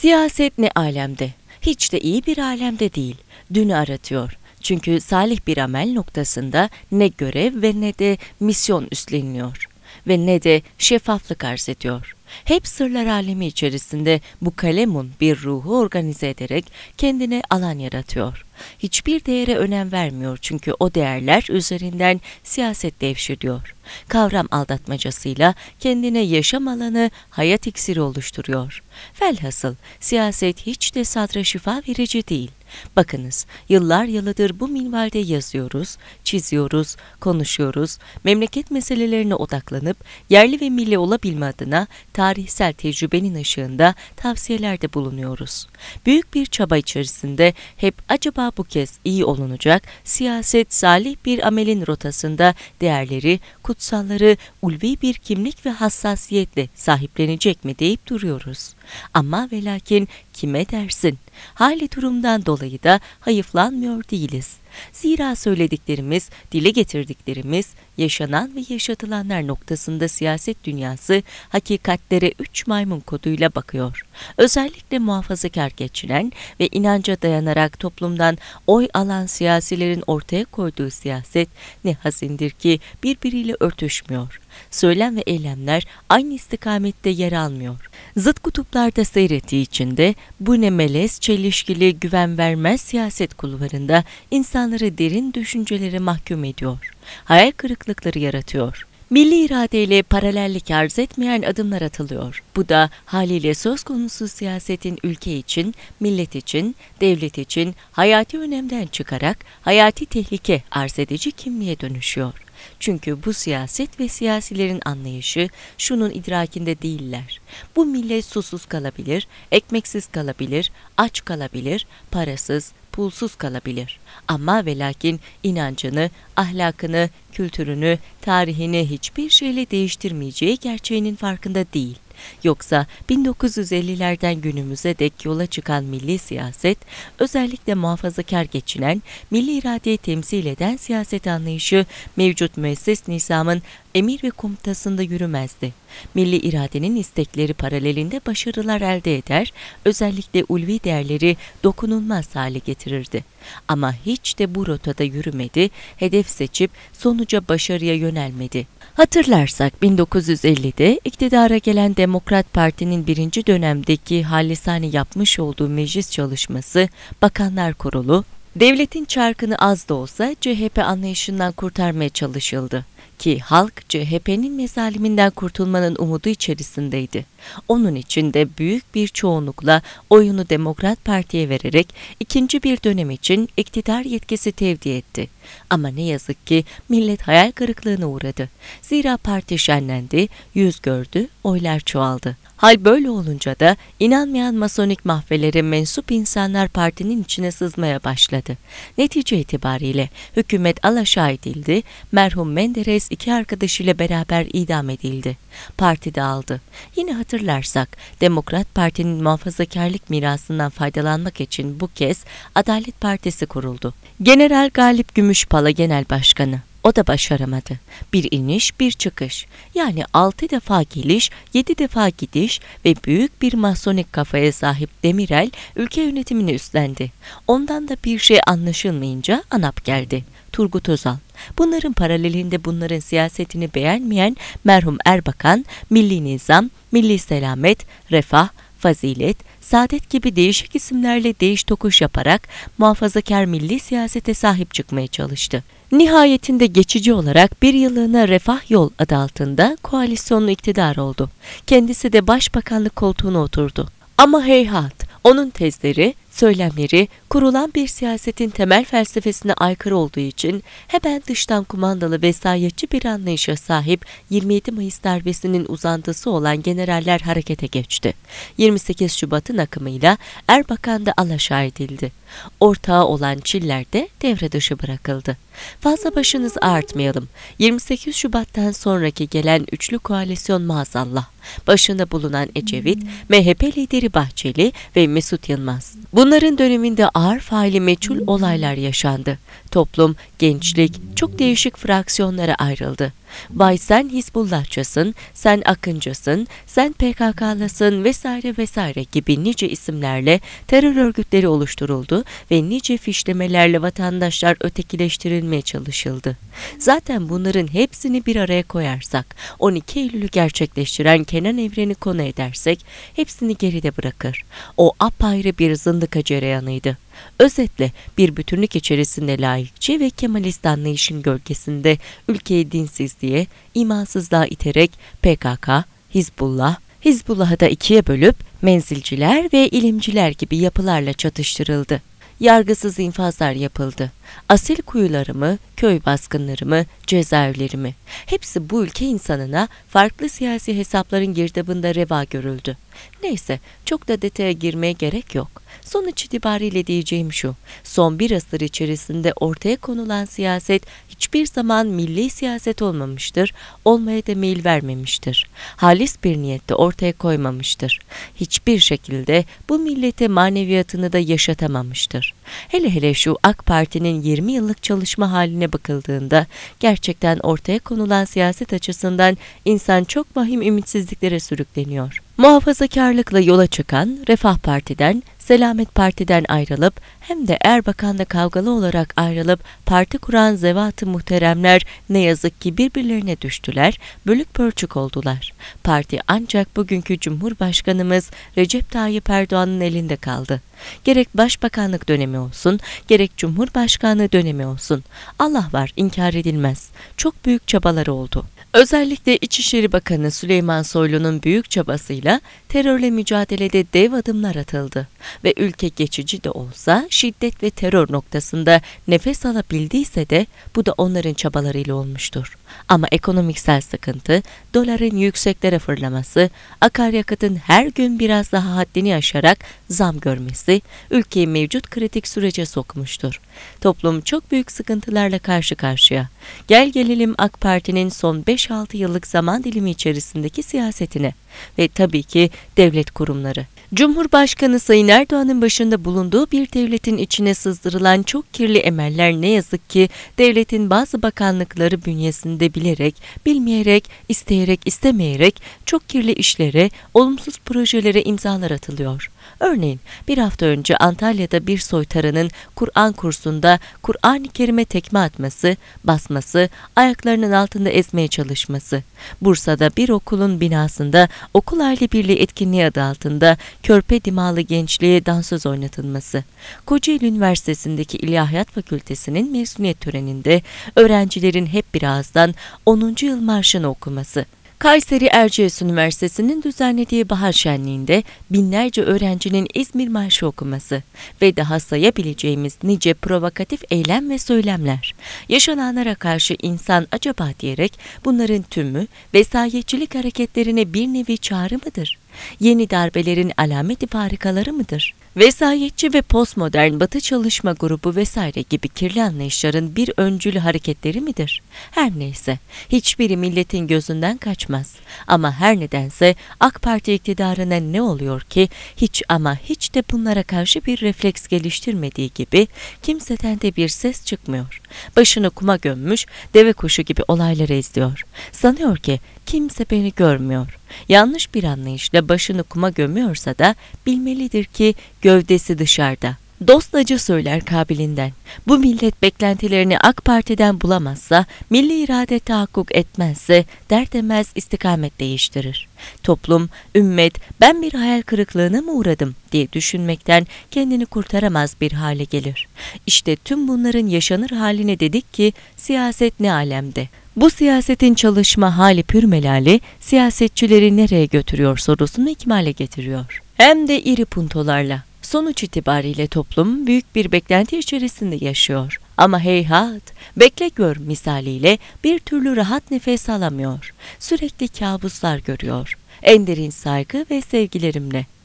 Siyaset ne alemde? Hiç de iyi bir alemde değil. Dünü aratıyor. Çünkü salih bir amel noktasında ne görev ve ne de misyon üstleniliyor ve ne de şeffaflık arz ediyor. Hep sırlar alemi içerisinde bu kalemun bir ruhu organize ederek kendine alan yaratıyor. Hiçbir değere önem vermiyor çünkü o değerler üzerinden siyaset devşiriyor. Kavram aldatmacasıyla kendine yaşam alanı, hayat iksiri oluşturuyor. Velhasıl siyaset hiç de sadra şifa verici değil. Bakınız, yıllar yılıdır bu minvalde yazıyoruz, çiziyoruz, konuşuyoruz, memleket meselelerine odaklanıp yerli ve milli olabilme adına tarihsel tecrübenin ışığında tavsiyelerde bulunuyoruz. Büyük bir çaba içerisinde hep acaba bu kez iyi olunacak, siyaset salih bir amelin rotasında değerleri, kutsalları ulvi bir kimlik ve hassasiyetle sahiplenecek mi deyip duruyoruz. Ama velakin kime dersin? Hali durumdan dolayı da hayıflanmıyor değiliz. Zira söylediklerimiz, dile getirdiklerimiz, yaşanan ve yaşatılanlar noktasında siyaset dünyası hakikatlere üç maymun koduyla bakıyor. Özellikle muhafazakar geçinen ve inanca dayanarak toplumdan oy alan siyasilerin ortaya koyduğu siyaset ne hazindir ki birbiriyle örtüşmüyor. Söylem ve eylemler aynı istikamette yer almıyor. Zıt kutuplarda seyrettiği içinde bu ne melez çelişkili güven vermez siyaset kulvarında insan insanları derin düşüncelere mahkum ediyor, hayal kırıklıkları yaratıyor. Milli iradeyle paralellik arz etmeyen adımlar atılıyor. Bu da haliyle söz konusu siyasetin ülke için, millet için, devlet için hayati önemden çıkarak hayati tehlike arz edici kimliğe dönüşüyor. Çünkü bu siyaset ve siyasilerin anlayışı şunun idrakinde değiller. Bu millet susuz kalabilir, ekmeksiz kalabilir, aç kalabilir, parasız, pulsuz kalabilir. Ama ve lakin inancını, ahlakını, kültürünü, tarihini hiçbir şeyle değiştirmeyeceği gerçeğinin farkında değil. Yoksa 1950'lerden günümüze dek yola çıkan milli siyaset, özellikle muhafazakar geçinen, milli iradeyi temsil eden siyaset anlayışı mevcut müesses nizamın emir ve komutasında yürümezdi. Milli iradenin istekleri paralelinde başarılar elde eder, özellikle ulvi değerleri dokunulmaz hale getirirdi. Ama hiç de bu rotada yürümedi, hedef seçip sonuca başarıya yönelmedi. Hatırlarsak 1950'de iktidara gelen demokrasi Demokrat Parti'nin birinci dönemdeki halisane yapmış olduğu meclis çalışması, Bakanlar Kurulu, devletin çarkını az da olsa CHP anlayışından kurtarmaya çalışıldı ki halk CHP'nin mezaliminden kurtulmanın umudu içerisindeydi. Onun için de büyük bir çoğunlukla oyunu Demokrat Parti'ye vererek ikinci bir dönem için iktidar yetkisi tevdi etti. Ama ne yazık ki millet hayal kırıklığına uğradı. Zira parti şenlendi, yüz gördü, oylar çoğaldı. Hal böyle olunca da inanmayan masonik mahvelerin mensup insanlar partinin içine sızmaya başladı. Netice itibariyle hükümet alaşağı edildi, merhum Menderes iki arkadaşıyla beraber idam edildi. Parti dağıldı. Yine hatırlarsak Demokrat Parti'nin muhafazakarlık mirasından faydalanmak için bu kez Adalet Partisi kuruldu. General Galip Gümüşpala Genel Başkanı o da başaramadı. Bir iniş, bir çıkış. Yani altı defa geliş, yedi defa gidiş ve büyük bir masonik kafaya sahip Demirel ülke yönetimini üstlendi. Ondan da bir şey anlaşılmayınca ANAP geldi. Turgut Özal. Bunların paralelinde bunların siyasetini beğenmeyen merhum Erbakan, Milli Nizam, Milli Selamet, Refah, Fazilet, Saadet gibi değişik isimlerle değiş tokuş yaparak muhafazakar milli siyasete sahip çıkmaya çalıştı. Nihayetinde geçici olarak bir yıllığına Refah Yol adı altında koalisyonlu iktidar oldu. Kendisi de başbakanlık koltuğuna oturdu. Ama heyhat, onun tezleri, söylemleri kurulan bir siyasetin temel felsefesine aykırı olduğu için hemen dıştan kumandalı vesayetçi bir anlayışa sahip 27 Mayıs darbesinin uzantısı olan generaller harekete geçti. 28 Şubat'ın akımıyla Erbakan da alaşağı edildi. Ortağı olan Çiller de devre dışı bırakıldı. Fazla başınız artmayalım. 28 Şubat'tan sonraki gelen üçlü koalisyon maazallah. Başında bulunan Ecevit, MHP lideri Bahçeli ve Mesut Yılmaz. Bunların döneminde ağır faili meçhul olaylar yaşandı. Toplum, gençlik çok değişik fraksiyonlara ayrıldı. Bay sen Hizbullahçasın, sen Akıncısın, sen PKK'lısın vesaire vesaire gibi nice isimlerle terör örgütleri oluşturuldu konuldu ve nice fişlemelerle vatandaşlar ötekileştirilmeye çalışıldı. Zaten bunların hepsini bir araya koyarsak, 12 Eylül'ü gerçekleştiren Kenan Evren'i konu edersek hepsini geride bırakır. O apayrı bir zındıka cereyanıydı. Özetle bir bütünlük içerisinde layıkçı ve Kemalist anlayışın gölgesinde ülkeyi dinsizliğe, imansızlığa iterek PKK, Hizbullah, Hizbullah'ı da ikiye bölüp menzilciler ve ilimciler gibi yapılarla çatıştırıldı. Yargısız infazlar yapıldı. Asil kuyularımı, köy baskınlarımı, cezaevlerimi hepsi bu ülke insanına farklı siyasi hesapların girdabında reva görüldü. Neyse çok da detaya girmeye gerek yok. Sonuç itibariyle diyeceğim şu, son bir asır içerisinde ortaya konulan siyaset hiçbir zaman milli siyaset olmamıştır, olmaya da meyil vermemiştir. Halis bir niyette ortaya koymamıştır. Hiçbir şekilde bu millete maneviyatını da yaşatamamıştır. Hele hele şu AK Parti'nin 20 yıllık çalışma haline bakıldığında gerçekten ortaya konulan siyaset açısından insan çok vahim ümitsizliklere sürükleniyor. Muhafazakarlıkla yola çıkan Refah Parti'den Selamet Parti'den ayrılıp hem de Erbakan'la kavgalı olarak ayrılıp parti kuran zevat muhteremler ne yazık ki birbirlerine düştüler, bölük pörçük oldular. Parti ancak bugünkü Cumhurbaşkanımız Recep Tayyip Erdoğan'ın elinde kaldı. Gerek başbakanlık dönemi olsun, gerek cumhurbaşkanlığı dönemi olsun. Allah var, inkar edilmez. Çok büyük çabaları oldu. Özellikle İçişleri Bakanı Süleyman Soylu'nun büyük çabasıyla terörle mücadelede dev adımlar atıldı ve ülke geçici de olsa şiddet ve terör noktasında nefes alabildiyse de bu da onların çabalarıyla olmuştur. Ama ekonomiksel sıkıntı, doların yükseklere fırlaması, akaryakıtın her gün biraz daha haddini aşarak zam görmesi ülkeyi mevcut kritik sürece sokmuştur. Toplum çok büyük sıkıntılarla karşı karşıya. Gel gelelim AK Parti'nin son 5-6 yıllık zaman dilimi içerisindeki siyasetine ve tabii ki devlet kurumları. Cumhurbaşkanı Sayın Erdoğan'ın başında bulunduğu bir devletin içine sızdırılan çok kirli emeller ne yazık ki devletin bazı bakanlıkları bünyesinde de bilerek, bilmeyerek, isteyerek, istemeyerek çok kirli işlere, olumsuz projelere imzalar atılıyor. Örneğin bir hafta önce Antalya'da bir soytaranın Kur'an kursunda Kur'an-ı Kerim'e tekme atması, basması, ayaklarının altında ezmeye çalışması. Bursa'da bir okulun binasında okul aile birliği etkinliği adı altında körpe dimalı gençliğe dansöz oynatılması. Kocaeli Üniversitesi'ndeki İlahiyat Fakültesi'nin mezuniyet töreninde öğrencilerin hep bir ağızdan yapılan 10. Yıl Marşı'nı okuması. Kayseri Erciyes Üniversitesi'nin düzenlediği bahar şenliğinde binlerce öğrencinin İzmir Marşı okuması ve daha sayabileceğimiz nice provokatif eylem ve söylemler. Yaşananlara karşı insan acaba diyerek bunların tümü vesayetçilik hareketlerine bir nevi çağrı mıdır? Yeni darbelerin alameti farikaları mıdır? vesayetçi ve postmodern batı çalışma grubu vesaire gibi kirli anlayışların bir öncül hareketleri midir? Her neyse, hiçbiri milletin gözünden kaçmaz. Ama her nedense AK Parti iktidarına ne oluyor ki hiç ama hiç de bunlara karşı bir refleks geliştirmediği gibi kimseden de bir ses çıkmıyor. Başını kuma gömmüş, deve kuşu gibi olayları izliyor. Sanıyor ki kimse beni görmüyor. Yanlış bir anlayışla başını kuma gömüyorsa da bilmelidir ki gövdesi dışarıda. Dostacı söyler kabilinden. Bu millet beklentilerini AK Parti'den bulamazsa, milli irade tahakkuk etmezse, dert demez istikamet değiştirir. Toplum, ümmet, ben bir hayal kırıklığına mı uğradım diye düşünmekten kendini kurtaramaz bir hale gelir. İşte tüm bunların yaşanır haline dedik ki, siyaset ne alemde. Bu siyasetin çalışma hali pürmelerle siyasetçileri nereye götürüyor sorusunu ikmale getiriyor. Hem de iri puntolarla. Sonuç itibariyle toplum büyük bir beklenti içerisinde yaşıyor. Ama heyhat, bekle gör misaliyle bir türlü rahat nefes alamıyor. Sürekli kabuslar görüyor. En derin saygı ve sevgilerimle.